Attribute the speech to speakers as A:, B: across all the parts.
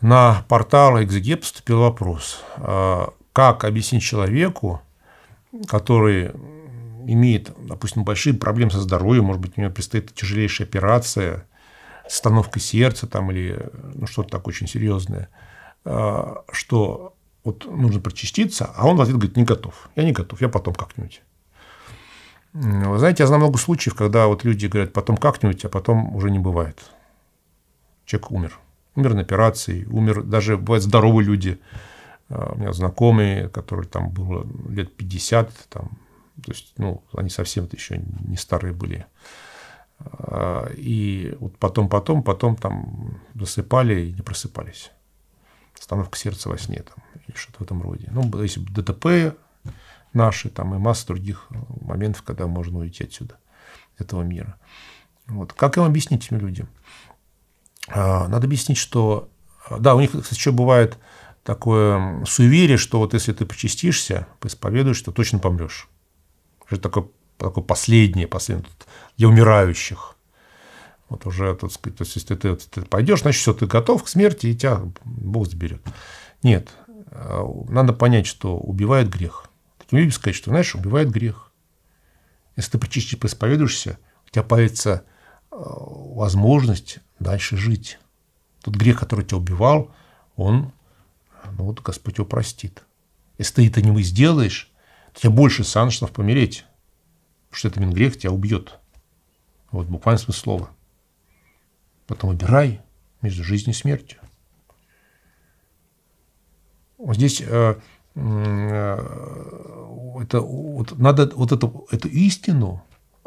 A: на портал Экзегеп поступил вопрос, а, как объяснить человеку, который имеет, допустим, большие проблемы со здоровьем, может быть, у него предстоит тяжелейшая операция, остановка сердца там, или ну, что-то такое очень серьезное, а, что вот нужно прочиститься, а он в ответ говорит, не готов, я не готов, я потом как-нибудь. Вы знаете, я знаю много случаев, когда вот люди говорят, потом как-нибудь, а потом уже не бывает. Человек умер. Умер на операции, умер даже, бывают здоровые люди. А, у меня знакомые, которые там было лет 50, там, то есть, ну, они совсем-то еще не старые были. А, и вот потом, потом, потом там засыпали и не просыпались. Остановка сердца во сне там, или что-то в этом роде. Ну, если ДТП наши, там и масса других э, моментов, когда можно уйти отсюда, этого мира. Вот. Как им объяснить этим людям? А, надо объяснить, что... А, да, у них, кстати, еще бывает такое суеверие, что вот если ты почистишься, поисповедуешь, то точно помрешь. Это такое, такое последнее, последнее. Я умирающих. Вот уже, так сказать, то есть, если ты, ты пойдешь, значит, все, ты готов к смерти, и тебя Бог заберет. Нет, а, надо понять, что убивает грех. Таким людям сказать, что, знаешь, убивает грех. Если ты почистишь, поисповедуешься, у тебя появится возможность дальше жить. Тот грех, который тебя убивал, он, ну вот Господь его простит. Если ты это не сделаешь, то тебе больше шансов помереть, потому что этот именно грех тебя убьет. Вот буквально смысл слова. Потом выбирай между жизнью и смертью. Вот здесь э, э, это, вот, надо вот эту, эту истину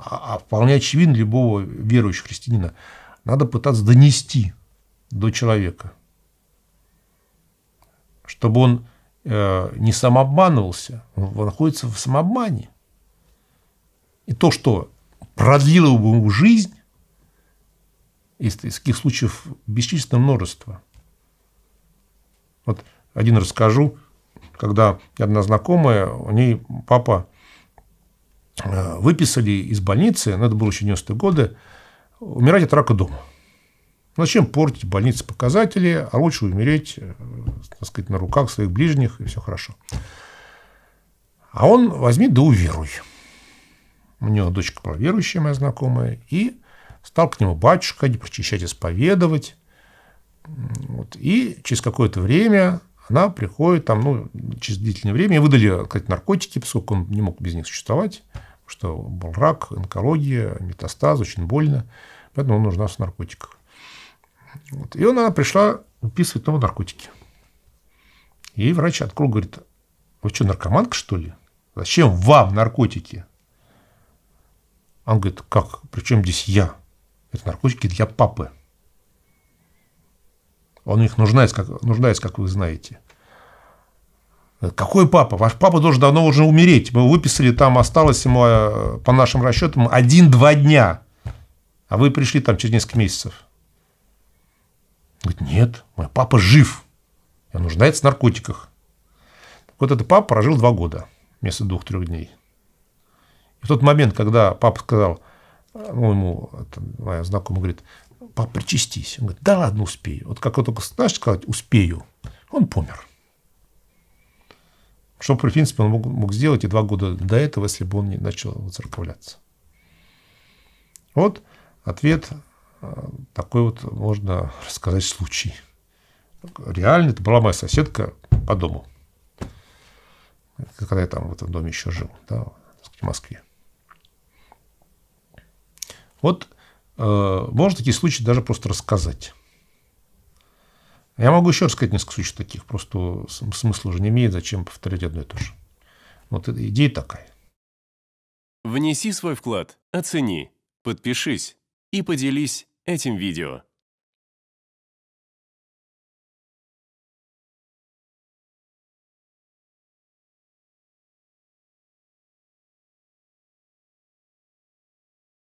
A: а, а вполне очевидно любого верующего христианина, надо пытаться донести до человека, чтобы он э, не самообманывался, он находится в самообмане. И то, что продлило бы ему жизнь, из таких случаев бесчисленное множество. Вот один расскажу, когда одна знакомая, у ней папа Э, выписали из больницы, надо было еще 90-е годы, умирать от рака дома. Зачем портить больницы показатели, а лучше умереть, э, так сказать, на руках своих ближних, и все хорошо. А он возьми да уверуй. У него дочка была моя знакомая, и стал к нему батюшка ходить, прочищать, исповедовать. Вот. И через какое-то время она приходит, там, ну, через длительное время, ей выдали, сказать, наркотики, поскольку он не мог без них существовать что был рак, онкология, метастаз, очень больно, поэтому он нужна с наркотиков. Вот. И она пришла выписывать новые наркотики. Ей врач открыл, говорит, вы что, наркоманка, что ли? Зачем вам наркотики? Он говорит, как, при чем здесь я? Это наркотики для папы. Он их нуждается, как, нуждается, как вы знаете. Какой папа? Ваш папа должен давно уже умереть. Мы выписали, там осталось ему, э, по нашим расчетам, один-два дня. А вы пришли там через несколько месяцев. Говорит, нет, мой папа жив. И он нуждается в наркотиках. Вот этот папа прожил два года вместо двух-трех дней. И в тот момент, когда папа сказал, ну, ему это, моя знакомая говорит, папа, причастись. Он говорит, да ладно, успею. Вот как он только, знаешь, сказать, успею. Он помер. Что, в принципе, он мог, мог сделать и два года до этого, если бы он не начал воцерковляться. Вот ответ э, такой вот, можно рассказать, случай. Реально, это была моя соседка по дому. Когда я там в этом доме еще жил, да, в Москве. Вот э, можно такие случаи даже просто рассказать. Я могу еще рассказать несколько случаев таких, просто смысла уже не имеет, зачем повторять одно и то же. Вот идея такая. Внеси свой вклад, оцени, подпишись и поделись этим видео.